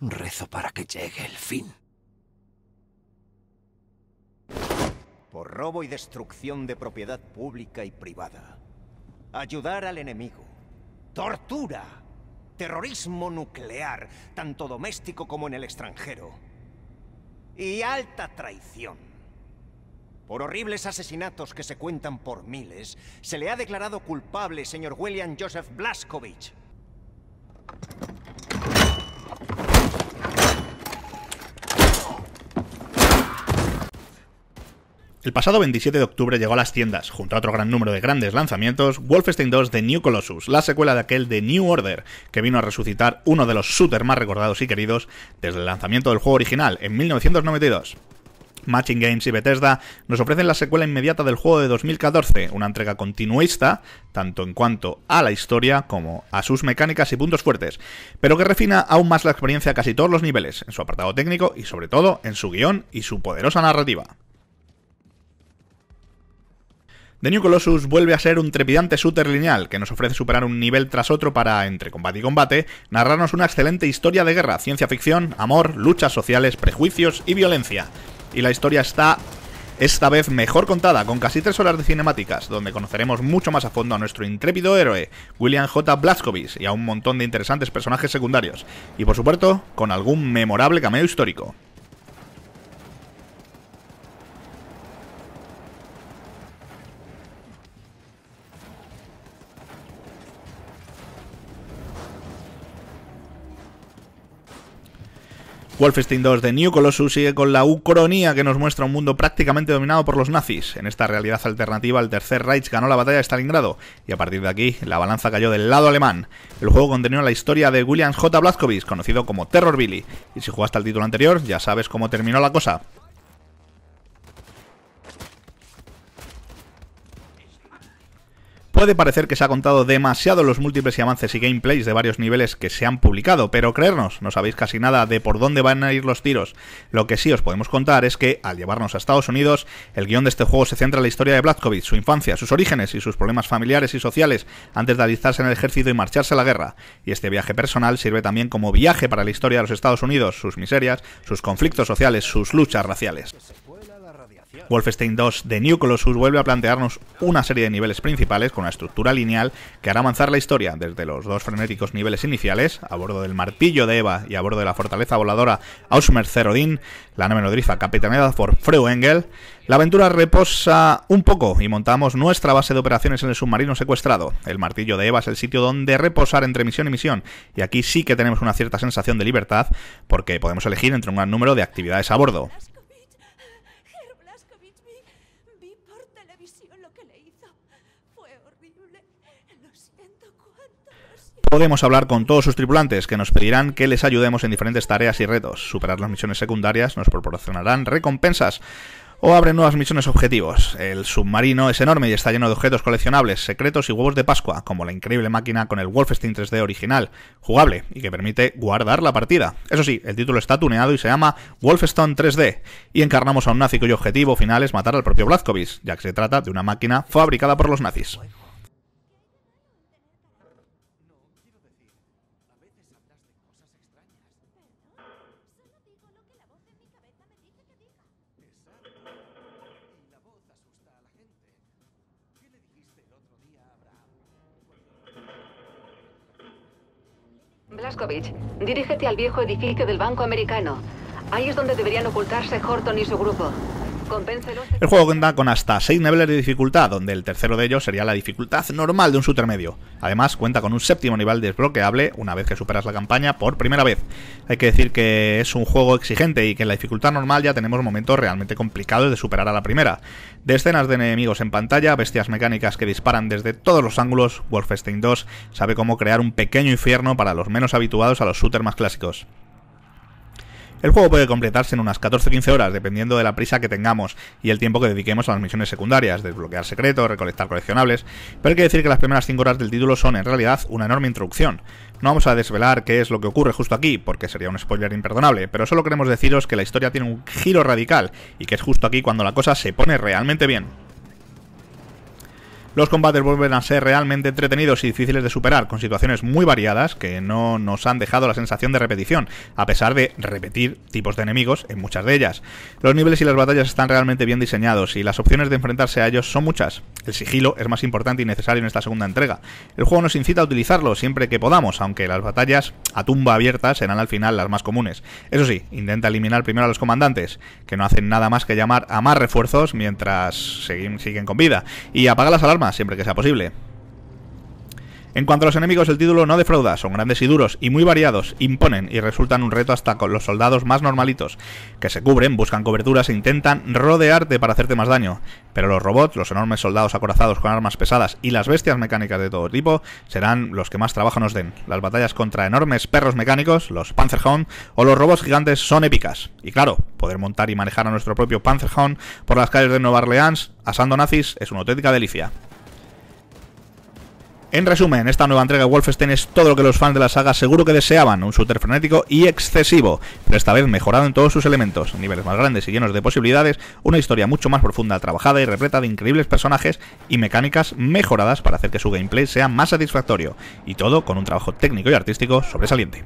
Rezo para que llegue el fin. Por robo y destrucción de propiedad pública y privada. Ayudar al enemigo. Tortura. Terrorismo nuclear, tanto doméstico como en el extranjero. Y alta traición. Por horribles asesinatos que se cuentan por miles, se le ha declarado culpable, señor William Joseph Blaskovich. El pasado 27 de octubre llegó a las tiendas, junto a otro gran número de grandes lanzamientos, Wolfenstein 2 The New Colossus, la secuela de aquel de New Order, que vino a resucitar uno de los shooters más recordados y queridos desde el lanzamiento del juego original en 1992. Matching Games y Bethesda nos ofrecen la secuela inmediata del juego de 2014, una entrega continuista, tanto en cuanto a la historia como a sus mecánicas y puntos fuertes, pero que refina aún más la experiencia a casi todos los niveles, en su apartado técnico y sobre todo en su guión y su poderosa narrativa. The New Colossus vuelve a ser un trepidante shooter lineal que nos ofrece superar un nivel tras otro para, entre combate y combate, narrarnos una excelente historia de guerra, ciencia ficción, amor, luchas sociales, prejuicios y violencia. Y la historia está esta vez mejor contada, con casi tres horas de cinemáticas, donde conoceremos mucho más a fondo a nuestro intrépido héroe, William J. Blazkowicz, y a un montón de interesantes personajes secundarios, y por supuesto, con algún memorable cameo histórico. Wolfenstein 2 de New Colossus sigue con la ucronía que nos muestra un mundo prácticamente dominado por los nazis. En esta realidad alternativa, el Tercer Reich ganó la batalla de Stalingrado, y a partir de aquí, la balanza cayó del lado alemán. El juego contenía la historia de William J. Blazkowicz, conocido como Terror Billy, y si jugaste al título anterior, ya sabes cómo terminó la cosa. Puede parecer que se ha contado demasiado los múltiples avances y gameplays de varios niveles que se han publicado, pero creernos, no sabéis casi nada de por dónde van a ir los tiros. Lo que sí os podemos contar es que, al llevarnos a Estados Unidos, el guión de este juego se centra en la historia de Blazkowicz, su infancia, sus orígenes y sus problemas familiares y sociales antes de alistarse en el ejército y marcharse a la guerra. Y este viaje personal sirve también como viaje para la historia de los Estados Unidos, sus miserias, sus conflictos sociales, sus luchas raciales. Wolfenstein 2 de New Colossus vuelve a plantearnos una serie de niveles principales con una estructura lineal que hará avanzar la historia desde los dos frenéticos niveles iniciales, a bordo del martillo de Eva y a bordo de la fortaleza voladora Ausmer Zerodin, la nave nodriza capitaneada por Freu Engel, la aventura reposa un poco y montamos nuestra base de operaciones en el submarino secuestrado. El martillo de Eva es el sitio donde reposar entre misión y misión, y aquí sí que tenemos una cierta sensación de libertad porque podemos elegir entre un gran número de actividades a bordo. podemos hablar con todos sus tripulantes que nos pedirán que les ayudemos en diferentes tareas y retos. Superar las misiones secundarias nos proporcionarán recompensas o abren nuevas misiones objetivos. El submarino es enorme y está lleno de objetos coleccionables, secretos y huevos de Pascua, como la increíble máquina con el Wolfenstein 3D original, jugable y que permite guardar la partida. Eso sí, el título está tuneado y se llama Wolfenstein 3D, y encarnamos a un nazi cuyo objetivo final es matar al propio Blazkowicz, ya que se trata de una máquina fabricada por los nazis. Blaskovich, dirígete al viejo edificio del Banco Americano. Ahí es donde deberían ocultarse Horton y su grupo. El juego cuenta con hasta 6 niveles de dificultad, donde el tercero de ellos sería la dificultad normal de un shooter medio. Además, cuenta con un séptimo nivel desbloqueable una vez que superas la campaña por primera vez. Hay que decir que es un juego exigente y que en la dificultad normal ya tenemos momentos realmente complicados de superar a la primera. De escenas de enemigos en pantalla, bestias mecánicas que disparan desde todos los ángulos, Wolfenstein 2 sabe cómo crear un pequeño infierno para los menos habituados a los shooters más clásicos. El juego puede completarse en unas 14-15 horas, dependiendo de la prisa que tengamos y el tiempo que dediquemos a las misiones secundarias, desbloquear secretos, recolectar coleccionables, pero hay que decir que las primeras 5 horas del título son en realidad una enorme introducción. No vamos a desvelar qué es lo que ocurre justo aquí, porque sería un spoiler imperdonable, pero solo queremos deciros que la historia tiene un giro radical y que es justo aquí cuando la cosa se pone realmente bien. Los combates vuelven a ser realmente entretenidos y difíciles de superar, con situaciones muy variadas que no nos han dejado la sensación de repetición, a pesar de repetir tipos de enemigos en muchas de ellas. Los niveles y las batallas están realmente bien diseñados y las opciones de enfrentarse a ellos son muchas. El sigilo es más importante y necesario en esta segunda entrega. El juego nos incita a utilizarlo siempre que podamos, aunque las batallas a tumba abierta serán al final las más comunes. Eso sí, intenta eliminar primero a los comandantes, que no hacen nada más que llamar a más refuerzos mientras siguen, con vida, y apaga las alarmas siempre que sea posible. En cuanto a los enemigos, el título no defrauda, son grandes y duros y muy variados, imponen y resultan un reto hasta con los soldados más normalitos, que se cubren, buscan coberturas e intentan rodearte para hacerte más daño. Pero los robots, los enormes soldados acorazados con armas pesadas y las bestias mecánicas de todo tipo serán los que más trabajo nos den. Las batallas contra enormes perros mecánicos, los Panzerhound o los robots gigantes son épicas. Y claro, poder montar y manejar a nuestro propio Panzerhound por las calles de Nueva Orleans asando nazis es una auténtica delicia. En resumen, esta nueva entrega de Wolfenstein es todo lo que los fans de la saga seguro que deseaban, un súper frenético y excesivo, pero esta vez mejorado en todos sus elementos, niveles más grandes y llenos de posibilidades, una historia mucho más profunda, trabajada y repleta de increíbles personajes y mecánicas mejoradas para hacer que su gameplay sea más satisfactorio, y todo con un trabajo técnico y artístico sobresaliente.